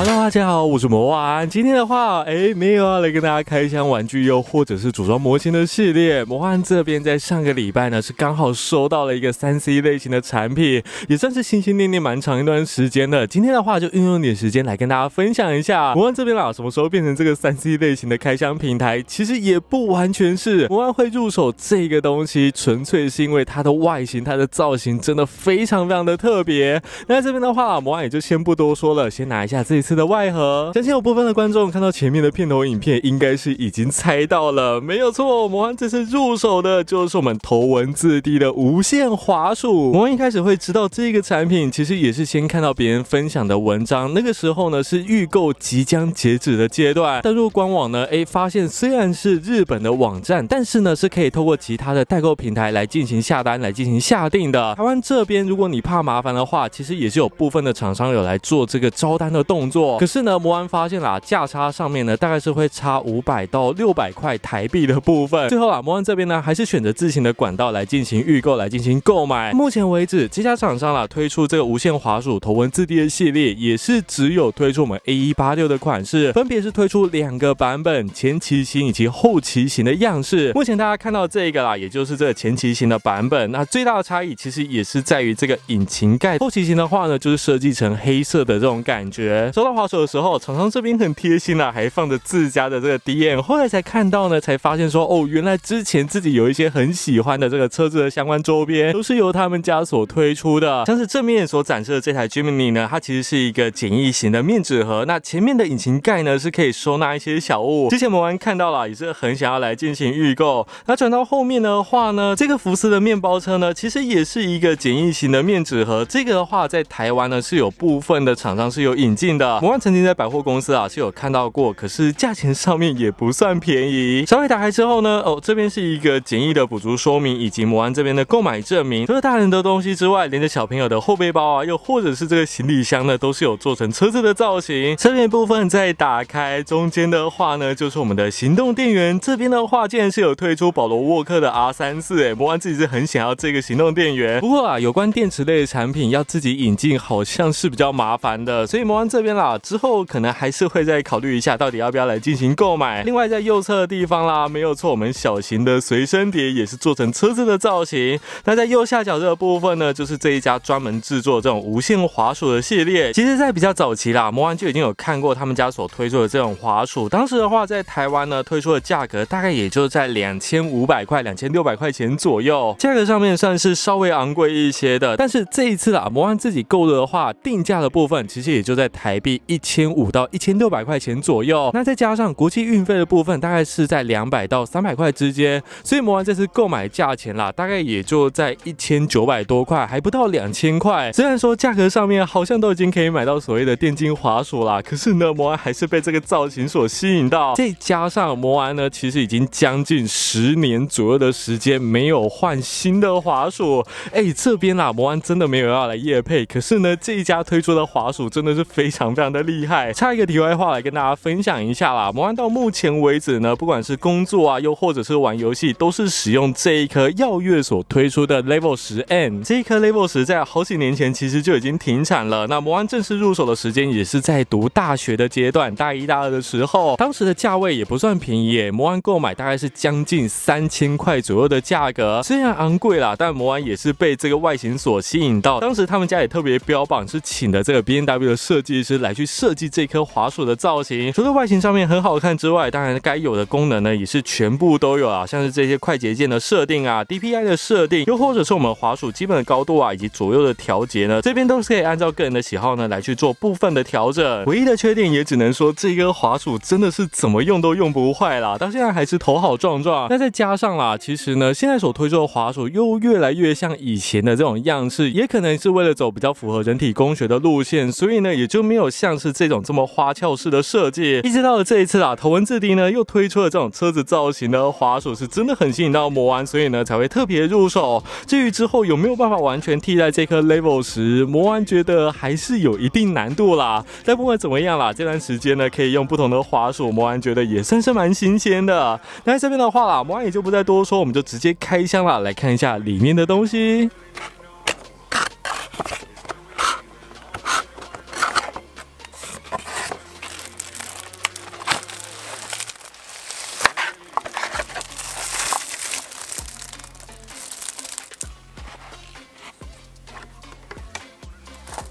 Hello，大家好，我是魔幻。今天的话，哎，没有要来跟大家开箱玩具，又或者是组装模型的系列。魔幻这边在上个礼拜呢，是刚好收到了一个三 C 类型的产品，也算是心心念念蛮长一段时间的。今天的话，就运用点时间来跟大家分享一下魔幻这边啦，什么时候变成这个三 C 类型的开箱平台，其实也不完全是魔幻会入手这个东西，纯粹是因为它的外形、它的造型真的非常非常的特别。那这边的话，魔幻也就先不多说了，先拿一下这次。的外盒，相信有部分的观众看到前面的片头影片，应该是已经猜到了，没有错，魔们这次入手的就是我们头文字 D 的无线滑鼠。魔们一开始会知道这个产品，其实也是先看到别人分享的文章，那个时候呢是预购即将截止的阶段，登入官网呢，哎，发现虽然是日本的网站，但是呢是可以透过其他的代购平台来进行下单来进行下定的。台湾这边如果你怕麻烦的话，其实也是有部分的厂商有来做这个招单的动作。可是呢，魔安发现啦，价差上面呢，大概是会差五百到六百块台币的部分。最后啊，魔安这边呢，还是选择自行的管道来进行预购来进行购买。目前为止，这家厂商啦推出这个无线滑鼠头文字 D 的系列，也是只有推出我们 A 一八六的款式，分别是推出两个版本，前骑型以及后骑型的样式。目前大家看到这个啦，也就是这个前骑型的版本，那最大的差异其实也是在于这个引擎盖。后骑型的话呢，就是设计成黑色的这种感觉。说。到滑手的时候，厂商这边很贴心啊，还放着自家的这个 d N。后来才看到呢，才发现说哦，原来之前自己有一些很喜欢的这个车子的相关周边，都是由他们家所推出的。像是正面所展示的这台 j i m n i 呢，它其实是一个简易型的面纸盒。那前面的引擎盖呢，是可以收纳一些小物。之前萌安看到了，也是很想要来进行预购。那转到后面的话呢，这个福斯的面包车呢，其实也是一个简易型的面纸盒。这个的话，在台湾呢是有部分的厂商是有引进的。魔安曾经在百货公司啊是有看到过，可是价钱上面也不算便宜。稍微打开之后呢，哦，这边是一个简易的补足说明，以及魔安这边的购买证明。除了大人的东西之外，连着小朋友的后背包啊，又或者是这个行李箱呢，都是有做成车子的造型。侧面部分再打开，中间的话呢，就是我们的行动电源。这边的话，竟然是有推出保罗沃克的 R 三四。哎，魔安自己是很想要这个行动电源，不过啊，有关电池类的产品要自己引进，好像是比较麻烦的。所以魔安这边。之后可能还是会再考虑一下，到底要不要来进行购买。另外在右侧的地方啦，没有错，我们小型的随身碟也是做成车子的造型。那在右下角这个部分呢，就是这一家专门制作这种无线滑鼠的系列。其实，在比较早期啦，魔幻就已经有看过他们家所推出的这种滑鼠。当时的话，在台湾呢，推出的价格大概也就在两千五百块、两千六百块钱左右，价格上面算是稍微昂贵一些的。但是这一次啊，魔幻自己购入的话，定价的部分其实也就在台。比一千五到一千六百块钱左右，那再加上国际运费的部分，大概是在两百到三百块之间。所以魔丸这次购买价钱啦，大概也就在一千九百多块，还不到两千块。虽然说价格上面好像都已经可以买到所谓的电竞滑鼠啦，可是呢，魔丸还是被这个造型所吸引到。再加上魔丸呢，其实已经将近十年左右的时间没有换新的滑鼠。哎，这边啦，魔丸真的没有要来夜配，可是呢，这一家推出的滑鼠真的是非常。非常的厉害，差一个题外话来跟大家分享一下啦。魔安到目前为止呢，不管是工作啊，又或者是玩游戏，都是使用这一颗耀月所推出的 Level 十 N 这一颗 Level 十，在好几年前其实就已经停产了。那魔安正式入手的时间也是在读大学的阶段，大一、大二的时候，当时的价位也不算便宜，魔安购买大概是将近三千块左右的价格。虽然昂贵啦，但魔安也是被这个外形所吸引到。当时他们家也特别标榜是请的这个 B N W 的设计师来。来去设计这颗滑鼠的造型，除了外形上面很好看之外，当然该有的功能呢也是全部都有啊，像是这些快捷键的设定啊，DPI 的设定，又或者是我们滑鼠基本的高度啊，以及左右的调节呢，这边都是可以按照个人的喜好呢来去做部分的调整。唯一的缺点也只能说，这颗滑鼠真的是怎么用都用不坏啦，到现在还是头好壮壮。那再加上啦，其实呢，现在所推出的滑鼠又越来越像以前的这种样式，也可能是为了走比较符合人体工学的路线，所以呢也就没有。像是这种这么花俏式的设计，一直到了这一次啊，头文字 D 呢又推出了这种车子造型的滑鼠，是真的很吸引到魔丸，所以呢才会特别入手。至于之后有没有办法完全替代这颗 Level 十，魔丸觉得还是有一定难度啦。但不管怎么样啦，这段时间呢可以用不同的滑鼠，魔丸觉得也算是蛮新鲜的。那这边的话啦，魔丸也就不再多说，我们就直接开箱了，来看一下里面的东西。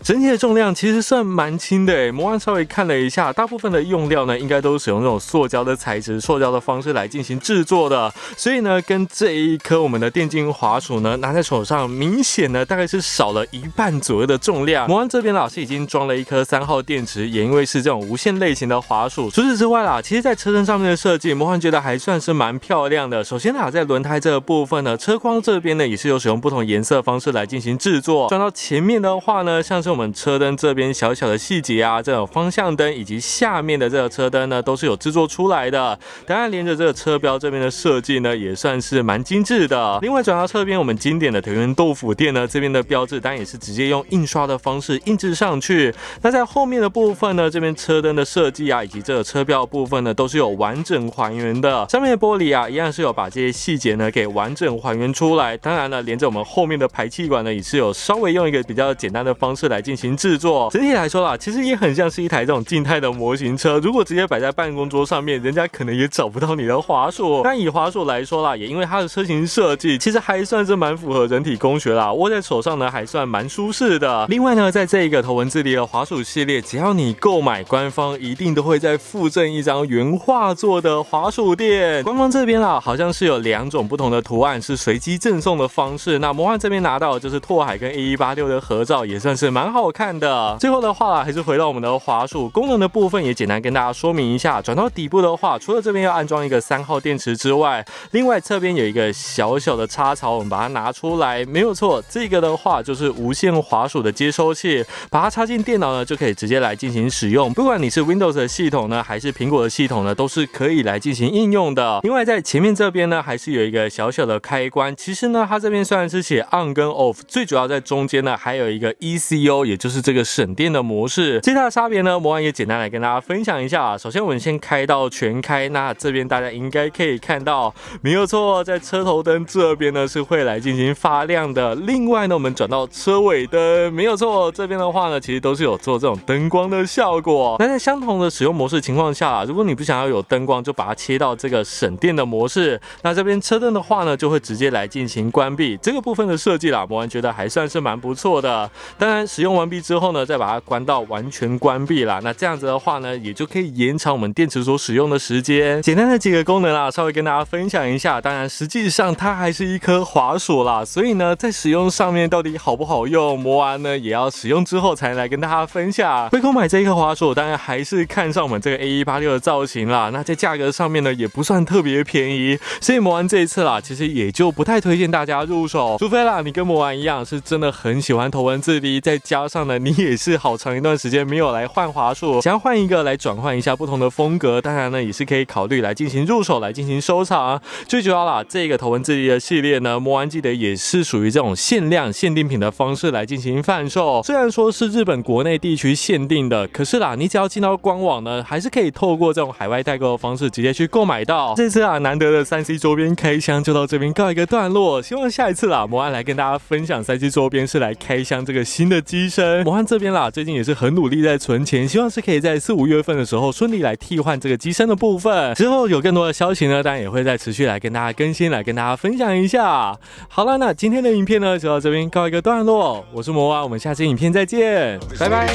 整体的重量其实算蛮轻的，魔幻稍微看了一下，大部分的用料呢，应该都是使用这种塑胶的材质，塑胶的方式来进行制作的，所以呢，跟这一颗我们的电竞滑鼠呢，拿在手上，明显呢，大概是少了一半左右的重量。魔幻这边呢，是已经装了一颗三号电池，也因为是这种无线类型的滑鼠。除此之外啦，其实，在车身上面的设计，魔幻觉得还算是蛮漂亮的。首先呢，在轮胎这部分呢，车框这边呢，也是有使用不同颜色方式来进行制作。转到前面的话呢，像是我。我们车灯这边小小的细节啊，这种方向灯以及下面的这个车灯呢，都是有制作出来的。当然，连着这个车标这边的设计呢，也算是蛮精致的。另外，转到侧边，我们经典的田园豆腐店呢，这边的标志当然也是直接用印刷的方式印制上去。那在后面的部分呢，这边车灯的设计啊，以及这个车标部分呢，都是有完整还原的。上面的玻璃啊，一样是有把这些细节呢给完整还原出来。当然了，连着我们后面的排气管呢，也是有稍微用一个比较简单的方式来。进行制作，整体来说啦，其实也很像是一台这种静态的模型车。如果直接摆在办公桌上面，人家可能也找不到你的滑鼠。但以滑鼠来说啦，也因为它的车型设计，其实还算是蛮符合人体工学啦，握在手上呢还算蛮舒适的。另外呢，在这一个头文字 D 的滑鼠系列，只要你购买，官方一定都会再附赠一张原画作的滑鼠店。官方这边啦，好像是有两种不同的图案，是随机赠送的方式。那魔幻这边拿到就是拓海跟 A 一八六的合照，也算是蛮好。好看的，最后的话还是回到我们的滑鼠功能的部分，也简单跟大家说明一下。转到底部的话，除了这边要安装一个三号电池之外，另外侧边有一个小小的插槽，我们把它拿出来，没有错，这个的话就是无线滑鼠的接收器，把它插进电脑呢，就可以直接来进行使用。不管你是 Windows 的系统呢，还是苹果的系统呢，都是可以来进行应用的。另外在前面这边呢，还是有一个小小的开关，其实呢，它这边虽然是写 on 跟 off，最主要在中间呢，还有一个 E C o 也就是这个省电的模式，接下的差别呢，魔王也简单来跟大家分享一下啊。首先我们先开到全开，那这边大家应该可以看到，没有错，在车头灯这边呢是会来进行发亮的。另外呢，我们转到车尾灯，没有错，这边的话呢其实都是有做这种灯光的效果。那在相同的使用模式情况下，如果你不想要有灯光，就把它切到这个省电的模式，那这边车灯的话呢就会直接来进行关闭。这个部分的设计啦，魔王觉得还算是蛮不错的。当然使用。完毕之后呢，再把它关到完全关闭了。那这样子的话呢，也就可以延长我们电池所使用的时间。简单的几个功能啦，稍微跟大家分享一下。当然，实际上它还是一颗滑鼠啦，所以呢，在使用上面到底好不好用，魔丸呢也要使用之后才来跟大家分享。回购买这一颗滑鼠，当然还是看上我们这个 A186 的造型啦。那在价格上面呢，也不算特别便宜，所以魔丸这一次啦，其实也就不太推荐大家入手，除非啦，你跟魔丸一样是真的很喜欢头文字 D，在家。上呢，你也是好长一段时间没有来换华硕，想要换一个来转换一下不同的风格，当然呢也是可以考虑来进行入手来进行收藏啊。最主要啦，这个头文字 D 的系列呢，摩安记得也是属于这种限量限定品的方式来进行贩售。虽然说是日本国内地区限定的，可是啦，你只要进到官网呢，还是可以透过这种海外代购的方式直接去购买到。这次啊，难得的三 C 周边开箱就到这边告一个段落，希望下一次啦，摩安来跟大家分享三 C 周边是来开箱这个新的机。魔幻这边啦，最近也是很努力在存钱，希望是可以在四五月份的时候顺利来替换这个机身的部分。之后有更多的消息呢，当然也会再持续来跟大家更新，来跟大家分享一下。好了，那今天的影片呢就到这边告一个段落。我是魔王，我们下期影片再见，拜拜。